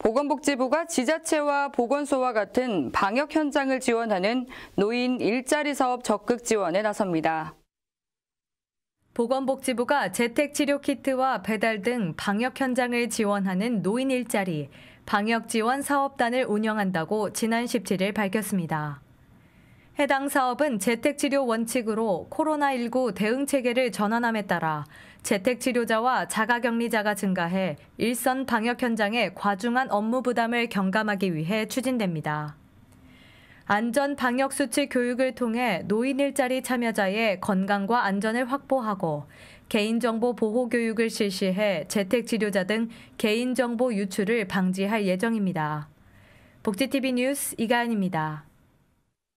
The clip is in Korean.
보건복지부가 지자체와 보건소와 같은 방역 현장을 지원하는 노인 일자리 사업 적극 지원에 나섭니다. 보건복지부가 재택치료키트와 배달 등 방역 현장을 지원하는 노인 일자리, 방역지원 사업단을 운영한다고 지난 17일 밝혔습니다. 해당 사업은 재택치료 원칙으로 코로나19 대응 체계를 전환함에 따라 재택치료자와 자가격리자가 증가해 일선 방역 현장의 과중한 업무 부담을 경감하기 위해 추진됩니다. 안전 방역 수칙 교육을 통해 노인 일자리 참여자의 건강과 안전을 확보하고 개인정보 보호 교육을 실시해 재택 치료자 등 개인정보 유출을 방지할 예정입니다. 복지TV 뉴스 이가은입니다.